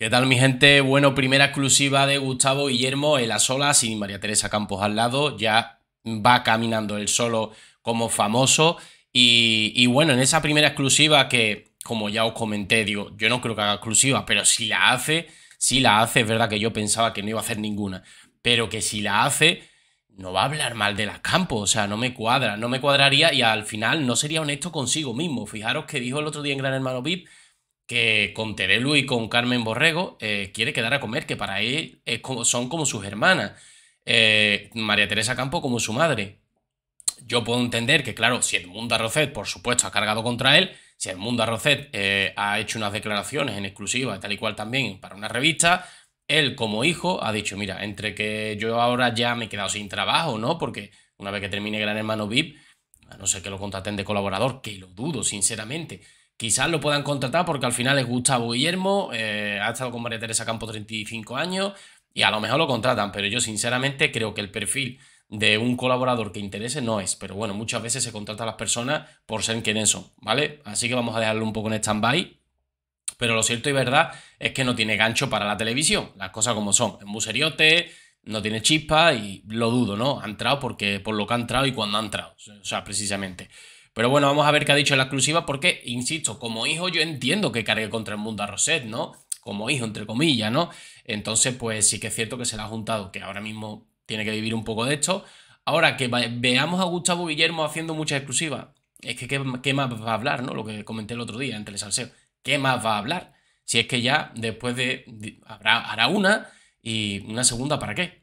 ¿Qué tal mi gente? Bueno, primera exclusiva de Gustavo Guillermo en la sola, sin María Teresa Campos al lado, ya va caminando él solo como famoso. Y, bueno, en esa primera exclusiva que, como ya os comenté, digo, yo no creo que haga exclusiva, pero si la hace, si la hace, es verdad que yo pensaba que no iba a hacer ninguna, pero que si la hace, no va a hablar mal de las Campos, o sea, no me cuadra, no me cuadraría y al final no sería honesto consigo mismo. Fijaros que dijo el otro día en Gran Hermano VIP que con Terelu y con Carmen Borrego eh, quiere quedar a comer, que para él eh, son como sus hermanas. Eh, María Teresa Campo como su madre. Yo puedo entender que, claro, si Edmundo Arrocet, por supuesto, ha cargado contra él, si el Arrocet ha hecho unas declaraciones en exclusiva, tal y cual también, para una revista, él como hijo ha dicho, mira, entre que yo ahora ya me he quedado sin trabajo, ¿no? Porque una vez que termine Gran Hermano VIP, a no ser que lo contraten de colaborador, que lo dudo, sinceramente, Quizás lo puedan contratar porque al final es Gustavo Guillermo, eh, ha estado con María Teresa Campo 35 años y a lo mejor lo contratan, pero yo sinceramente creo que el perfil de un colaborador que interese no es, pero bueno, muchas veces se contratan las personas por ser quienes son, ¿vale? Así que vamos a dejarlo un poco en stand-by pero lo cierto y verdad es que no tiene gancho para la televisión, las cosas como son. Es muy no tiene chispa y lo dudo, ¿no? Ha entrado porque por lo que ha entrado y cuando ha entrado, o sea, precisamente. Pero bueno, vamos a ver qué ha dicho la exclusiva, porque, insisto, como hijo yo entiendo que cargue contra el mundo a Roset, ¿no? Como hijo, entre comillas, ¿no? Entonces, pues sí que es cierto que se la ha juntado, que ahora mismo tiene que vivir un poco de esto. Ahora, que veamos a Gustavo Guillermo haciendo muchas exclusivas, es que ¿qué, más va a hablar, ¿no? Lo que comenté el otro día el salseo, ¿Qué más va a hablar? Si es que ya después de. hará una y una segunda, ¿para qué?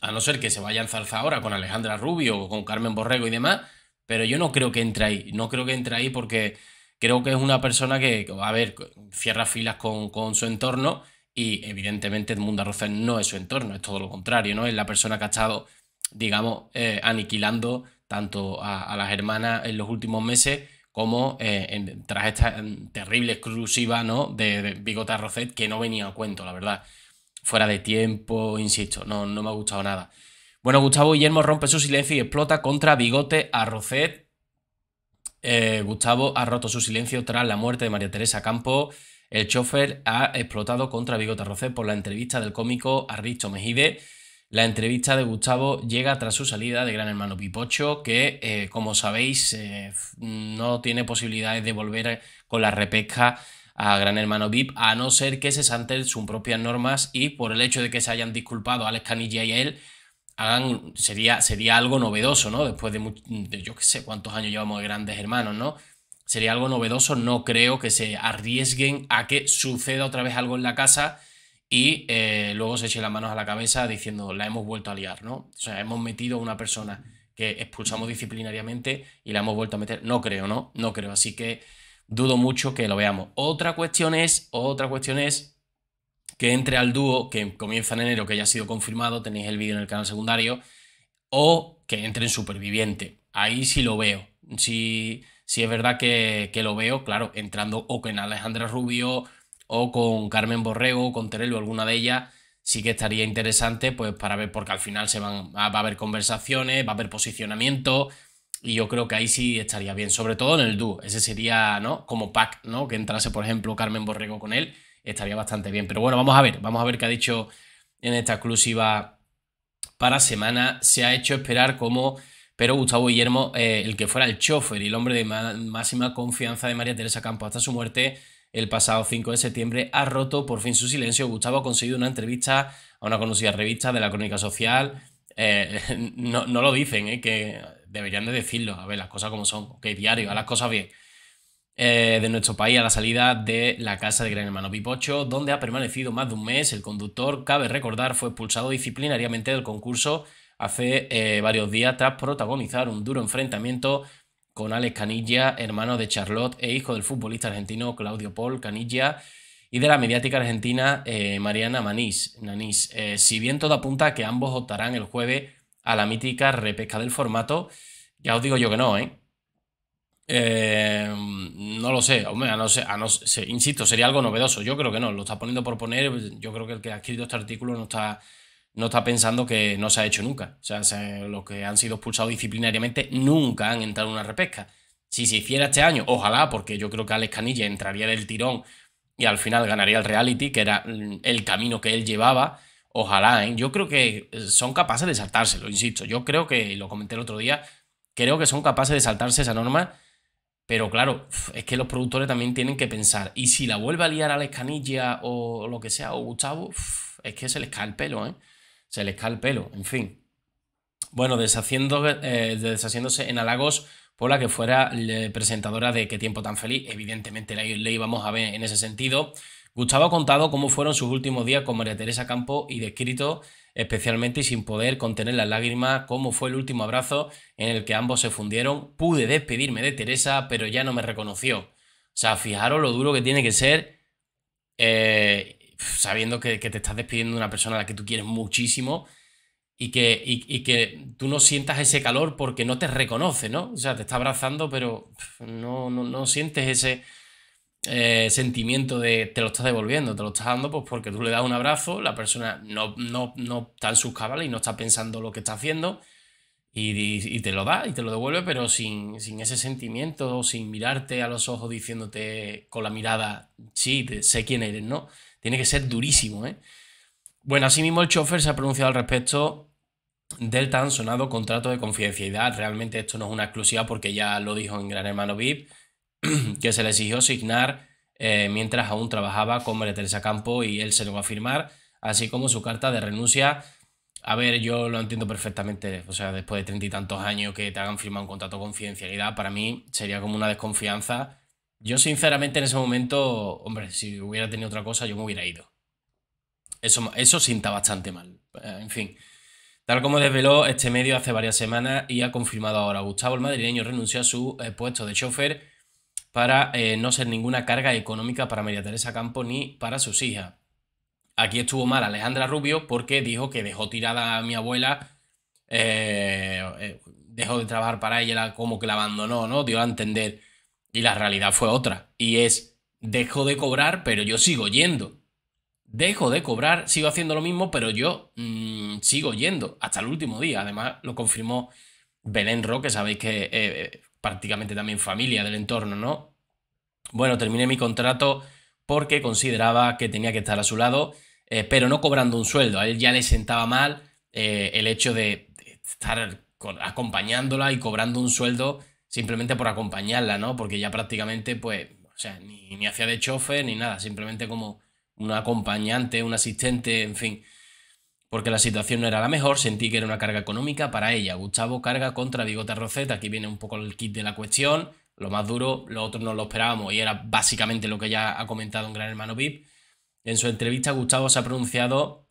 A no ser que se vaya a enzarzar ahora con Alejandra Rubio o con Carmen Borrego y demás, pero yo no creo que entre ahí. No creo que entre ahí porque creo que es una persona que, a ver, cierra filas con, su entorno y evidentemente Edmunda Rosset no es su entorno, es todo lo contrario, ¿no? Es la persona que ha estado, digamos, eh, aniquilando tanto a, las hermanas en los últimos meses como eh, tras esta mm, terrible exclusiva, ¿no? De, Bigota que no venía a cuento, la verdad. Fuera de tiempo, insisto, no, no me ha gustado nada. Bueno, Gustavo Guillermo rompe su silencio y explota contra Bigote a eh, Gustavo ha roto su silencio tras la muerte de María Teresa Campo. El chofer ha explotado contra Bigote Rocet por la entrevista del cómico Arricho Mejide. La entrevista de Gustavo llega tras su salida de Gran Hermano Pipocho, que, eh, como sabéis, eh, no tiene posibilidades de volver con la repesca a Gran Hermano VIP, a no ser que se santen sus propias normas y por el hecho de que se hayan disculpado a Alex Canilla y a él, sería, sería algo novedoso, ¿no? Después de, yo qué sé cuántos años llevamos de grandes hermanos, ¿no? Sería algo novedoso, no creo que se arriesguen a que suceda otra vez algo en la casa y eh, luego se echen las manos a la cabeza diciendo, la hemos vuelto a liar, ¿no? O sea, hemos metido a una persona que expulsamos disciplinariamente y la hemos vuelto a meter. No creo, ¿no? No creo, así que dudo mucho que lo veamos. Otra cuestión es, otra cuestión es que entre al dúo, que comienza en enero, que ya ha sido confirmado, tenéis el vídeo en el canal secundario, o que entre en Superviviente. Ahí sí lo veo. Si, es verdad que, lo veo, claro, entrando o con Alejandra Rubio, o con Carmen Borrego, con Terelo, alguna de ellas, sí que estaría interesante, pues para ver, porque al final se van, va a haber conversaciones, va a haber posicionamiento, y yo creo que ahí sí estaría bien, sobre todo en el dúo. Ese sería, ¿no? Como pack, ¿no? Que entrase, por ejemplo, Carmen Borrego con él estaría bastante bien. Pero bueno, vamos a ver, vamos a ver qué ha dicho en esta exclusiva para semana. Se ha hecho esperar como... Pero Gustavo Guillermo, eh, el que fuera el chofer y el hombre de máxima confianza de María Teresa Campos hasta su muerte, el pasado 5 de septiembre ha roto por fin su silencio. Gustavo ha conseguido una entrevista a una conocida revista de la Crónica Social. Eh, no, lo dicen, eh, que deberían de decirlo. A ver, las cosas como son. Ok, diario, a las cosas bien. Eh, de nuestro país a la salida de la casa de Gran Hermano Pipocho, donde ha permanecido más de un mes. El conductor, cabe recordar, fue expulsado disciplinariamente del concurso hace eh, varios días tras protagonizar un duro enfrentamiento con Alex Canilla, hermano de Charlotte e hijo del futbolista argentino Claudio Paul Canilla y de la mediática argentina eh, Mariana Manís. si bien todo apunta que ambos optarán el jueves a la mítica repesca del formato, ya os digo yo que no, ¿eh? Em, no lo sé, hombre, no sé, no insisto, sería algo novedoso. Yo creo que no, lo está poniendo por poner. Yo creo que el que ha escrito este artículo no está, no está pensando que no se ha hecho nunca. O sea, los que han sido expulsados disciplinariamente nunca han entrado en una repesca. Si se hiciera este año, ojalá, porque yo creo que Alex Canilla entraría del tirón y al final ganaría el reality, que era mm, el camino que él llevaba. Ojalá, ¿eh? yo creo que eh, son capaces de saltárselo, insisto. Yo creo que, lo comenté el otro día, creo que son capaces de saltarse esa norma pero claro, es que los productores también tienen que pensar. Y si la vuelve a liar a la escanilla o lo que sea, o Gustavo, es que se les cae el pelo, ¿eh? Se les cae el pelo, en fin. Bueno, deshaciendo, eh, deshaciéndose en halagos por la que fuera eh, presentadora de Qué tiempo tan feliz. Evidentemente le, íbamos a ver en ese sentido. Gustavo ha contado cómo fueron sus últimos días con María Teresa Campo y descrito especialmente y sin poder contener las lágrimas cómo fue el último abrazo en el que ambos se fundieron. Pude despedirme de Teresa, pero ya no me reconoció. O sea, fijaros lo duro que tiene que ser eh, sabiendo que, te estás despidiendo de una persona a la que tú quieres muchísimo y que, tú no sientas ese calor porque no te reconoce, ¿no? O sea, te está abrazando, pero no, no sientes ese eh, sentimiento de te lo estás devolviendo, te lo estás dando pues porque tú le das un abrazo, la persona no, no, no está en sus cabales y no está pensando lo que está haciendo y, te lo da y te lo devuelve, pero sin, sin, ese sentimiento, sin mirarte a los ojos diciéndote con la mirada, sí, sé quién eres, ¿no? Tiene que ser durísimo, ¿eh? Bueno, asimismo el chofer se ha pronunciado al respecto del tan sonado contrato de confidencialidad. Realmente esto no es una exclusiva porque ya lo dijo en Gran Hermano VIP que se le exigió asignar eh, mientras aún trabajaba con María Teresa Campo y él se lo va a firmar, así como su carta de renuncia. A ver, yo lo entiendo perfectamente, o sea, después de treinta y tantos años que te hagan firmar un contrato de confidencialidad, para mí sería como una desconfianza. Yo sinceramente en ese momento, hombre, si hubiera tenido otra cosa, yo me hubiera ido. Eso, eso sienta bastante mal. Eh, en fin, Tal como desveló este medio hace varias semanas y ha confirmado ahora, Gustavo el madrileño renunció a su eh, puesto de chofer para eh, no ser ninguna carga económica para María Teresa Campo ni para sus hijas. Aquí estuvo mal Alejandra Rubio porque dijo que dejó tirada a mi abuela, eh, eh, dejó de trabajar para ella, como que la abandonó, ¿no? Dio a entender. Y la realidad fue otra. Y es, dejo de cobrar, pero yo sigo yendo. Dejo de cobrar, sigo haciendo lo mismo, pero yo mm, sigo yendo hasta el último día. Además, lo confirmó Belén Roque, sabéis que prácticamente también familia del entorno, ¿no? Bueno, terminé mi contrato porque consideraba que tenía que estar a su lado, eh, pero no cobrando un sueldo. A él ya le sentaba mal eh, el hecho de estar acompañándola y cobrando un sueldo simplemente por acompañarla, ¿no? Porque ya prácticamente, pues, o sea, ni, ni hacía de chofer ni nada, simplemente como un acompañante, un asistente, en fin. Porque la situación no era la mejor, sentí que era una carga económica para ella. Gustavo carga contra Bigota roseta aquí viene un poco el kit de la cuestión, lo más duro, lo otro no lo esperábamos y era básicamente lo que ya ha comentado un Gran Hermano VIP. En su entrevista Gustavo se ha pronunciado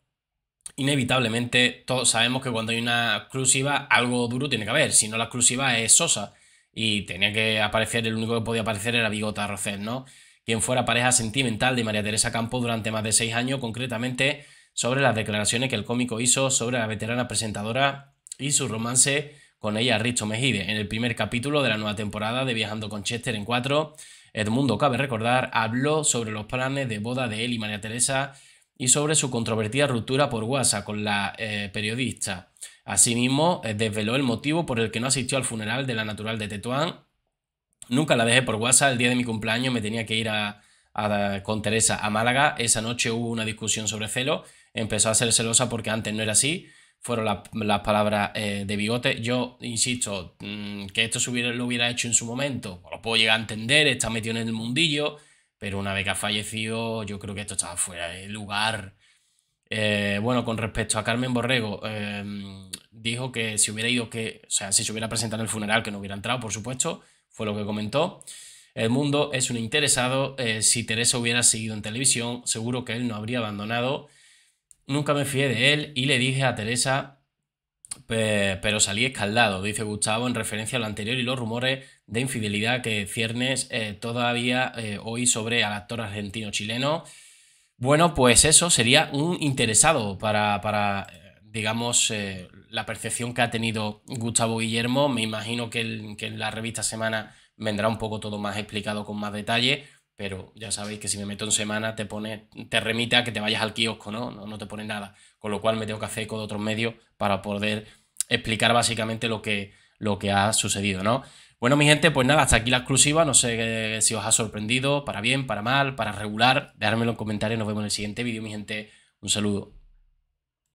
inevitablemente, todos sabemos que cuando hay una exclusiva algo duro tiene que haber, si no la exclusiva es Sosa y tenía que aparecer, el único que podía aparecer era Bigota roseta ¿no? Quien fuera pareja sentimental de María Teresa Campo durante más de seis años, concretamente sobre las declaraciones que el cómico hizo sobre la veterana presentadora y su romance con ella, Richo Mejide, en el primer capítulo de la nueva temporada de Viajando con Chester en 4. Edmundo, cabe recordar, habló sobre los planes de boda de él y María Teresa y sobre su controvertida ruptura por WhatsApp con la eh, periodista. Asimismo, eh, desveló el motivo por el que no asistió al funeral de la natural de Tetuán. Nunca la dejé por WhatsApp, el día de mi cumpleaños me tenía que ir con Teresa a Málaga. Esa noche hubo una discusión sobre celo empezó a ser celosa porque antes no era así. Fueron las palabras eh, de bigote. Yo insisto, mm, que esto hubiera, lo hubiera hecho en su momento, lo puedo llegar a entender, está metido en el mundillo, pero una vez que ha fallecido, yo creo que esto estaba fuera de lugar. Eh, bueno, con respecto a Carmen Borrego, em, dijo que si hubiera ido, que, o sea, si se hubiera presentado en el funeral, que no hubiera entrado, por supuesto, fue lo que comentó. El mundo es un interesado. Eh, si Teresa hubiera seguido en televisión, seguro que él no habría abandonado Nunca me fié de él y le dije a Teresa, pero salí escaldado, dice Gustavo, en referencia a lo anterior y los rumores de infidelidad que ciernes eh, todavía eh, hoy sobre al actor argentino-chileno. Bueno, pues eso sería un interesado para, eh, digamos, la percepción que ha tenido Gustavo Guillermo. Me imagino que en la revista Semana vendrá un poco todo más explicado con más detalle pero ya sabéis que si me meto en semana te pone, te remite a que te vayas al kiosco, ¿no? No, te pone nada. Con lo cual me tengo que hacer eco de otros medios para poder explicar básicamente lo que, lo que ha sucedido, ¿no? Bueno, mi gente, pues nada, hasta aquí la exclusiva. No sé eh, si os ha sorprendido, para bien, para mal, para regular. Dejármelo en comentarios. Nos vemos en el siguiente vídeo, mi gente. Un saludo.